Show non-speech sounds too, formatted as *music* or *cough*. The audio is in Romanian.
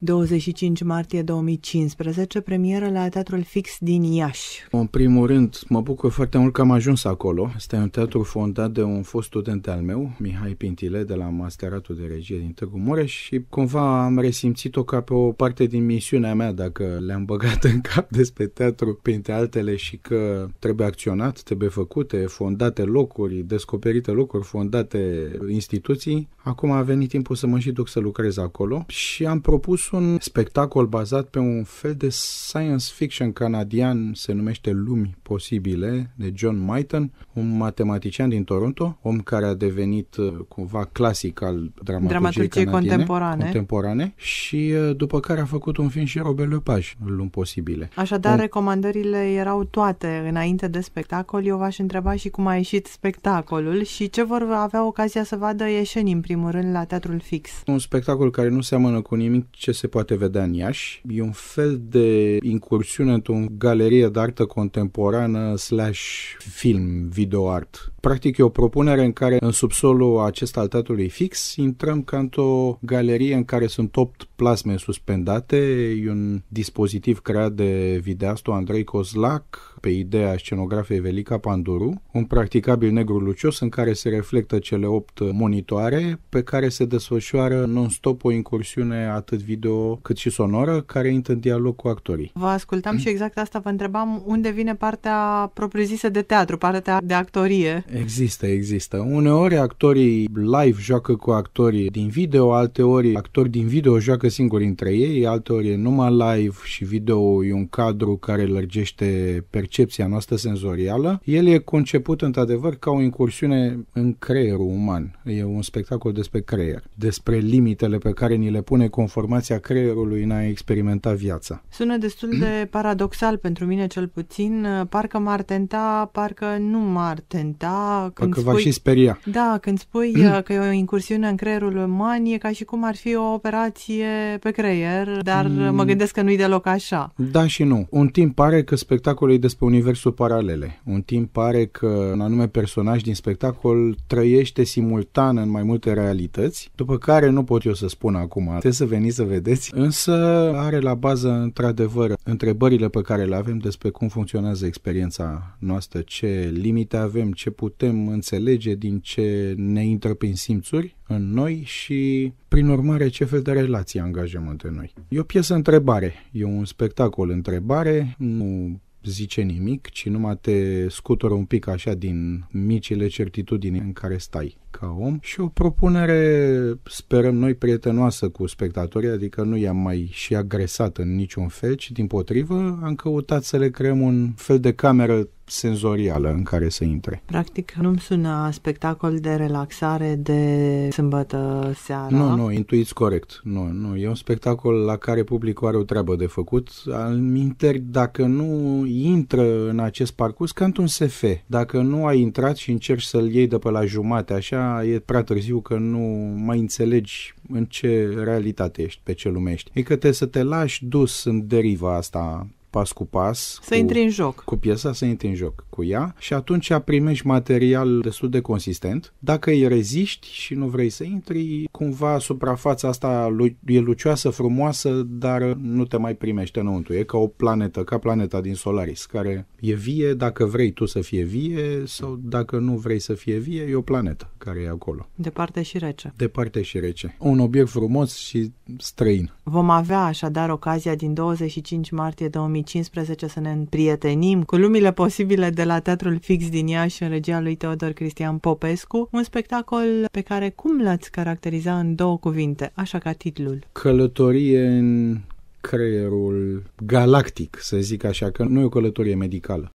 25 martie 2015, premieră la Teatrul Fix din Iași. În primul rând, mă bucur foarte mult că am ajuns acolo. Este un teatru fondat de un fost student al meu, Mihai Pintile, de la Masteratul de Regie din Târgu Mureș și cumva am resimțit-o ca pe o parte din misiunea mea, dacă le-am băgat în cap despre teatru, printre altele, și că trebuie acționat, trebuie făcute, fondate locuri, descoperite locuri, fondate instituții. Acum a venit timpul să mă și duc să lucrez acolo și am propus un spectacol bazat pe un fel de science fiction canadian, se numește Lumi Posibile, de John Mayton, un matematician din Toronto, om care a devenit uh, cumva clasic al dramaturgiei contemporane. contemporane și uh, după care a făcut un film și Robert Lepage, Lumi Posibile. Așadar, un... recomandările erau toate înainte de spectacol. Eu v-aș întreba și cum a ieșit spectacolul și ce vor avea ocazia să vadă ieșeni, în primul rând, la Teatrul Fix. Un spectacol care nu seamănă cu nimic ce se poate vedea în Iași. E un fel de incursiune într-o galerie de artă contemporană slash film, video art. Practic e o propunere în care în subsolul acesta al teatrului fix intrăm ca într-o galerie în care sunt 8 plasme suspendate. E un dispozitiv creat de videastul Andrei Kozlak pe ideea scenografiei Velica Panduru, un practicabil negru lucios în care se reflectă cele 8 monitoare pe care se desfășoară non-stop o incursiune atât video video cât și sonoră care intră în dialog cu actorii. Vă ascultam și exact asta vă întrebam unde vine partea propriu-zisă de teatru, partea de actorie. Există, există. Uneori actorii live joacă cu actorii din video, alteori actori din video joacă singuri între ei, alteori numai live și video e un cadru care lărgește percepția noastră senzorială. El e conceput într-adevăr ca o incursiune în creierul uman. E un spectacol despre creier, despre limitele pe care ni le pune conformația evoluția creierului în a experimenta viața. Sună destul de paradoxal pentru mine cel puțin, parcă m-ar tenta, parcă nu m-ar tenta. Când parcă spui, va și speria. Da, când spui *clears throat* uh, că e o incursiune în creierul uman, e ca și cum ar fi o operație pe creier, dar uh, mm. mă gândesc că nu-i deloc așa. Da și nu. Un timp pare că spectacolul e despre universul paralele. Un timp pare că un anume personaj din spectacol trăiește simultan în mai multe realități, după care nu pot eu să spun acum, trebuie să veniți să vedeți credeți, însă are la bază, într-adevăr, întrebările pe care le avem despre cum funcționează experiența noastră, ce limite avem, ce putem înțelege din ce ne intră prin simțuri în noi și, prin urmare, ce fel de relații angajăm între noi. E o piesă întrebare, e un spectacol întrebare, nu zice nimic, ci numai te scutură un pic așa din micile certitudini în care stai ca om și o propunere, sperăm noi, prietenoasă cu spectatorii, adică nu i-am mai și agresat în niciun fel, ci din potrivă am căutat să le creăm un fel de cameră senzorială în care să intre. Practic, nu-mi sună spectacol de relaxare de sâmbătă seara. Nu, nu, intuiți corect. Nu, nu, e un spectacol la care publicul are o treabă de făcut. Al minteri, dacă nu intră în acest parcurs, ca într-un SF. Dacă nu ai intrat și încerci să-l iei de pe la jumate, așa, e prea târziu că nu mai înțelegi în ce realitate ești, pe ce lumești. E că te să te lași dus în deriva asta pas cu pas. Să cu, intri în joc. Cu piesa să intri în joc cu ea și atunci primești material destul de consistent. Dacă îi reziști și nu vrei să intri, cumva suprafața asta e lucioasă, frumoasă, dar nu te mai primește înăuntru. E ca o planetă, ca planeta din Solaris, care e vie dacă vrei tu să fie vie sau dacă nu vrei să fie vie, e o planetă care e acolo. Departe și rece. Departe și rece. Un obiect frumos și străin. Vom avea așadar ocazia din 25 martie 2000 2015 să ne împrietenim cu lumile posibile de la Teatrul Fix din Iași în regia lui Teodor Cristian Popescu, un spectacol pe care cum l-ați caracteriza în două cuvinte, așa ca titlul? Călătorie în creierul galactic, să zic așa, că nu e o călătorie medicală.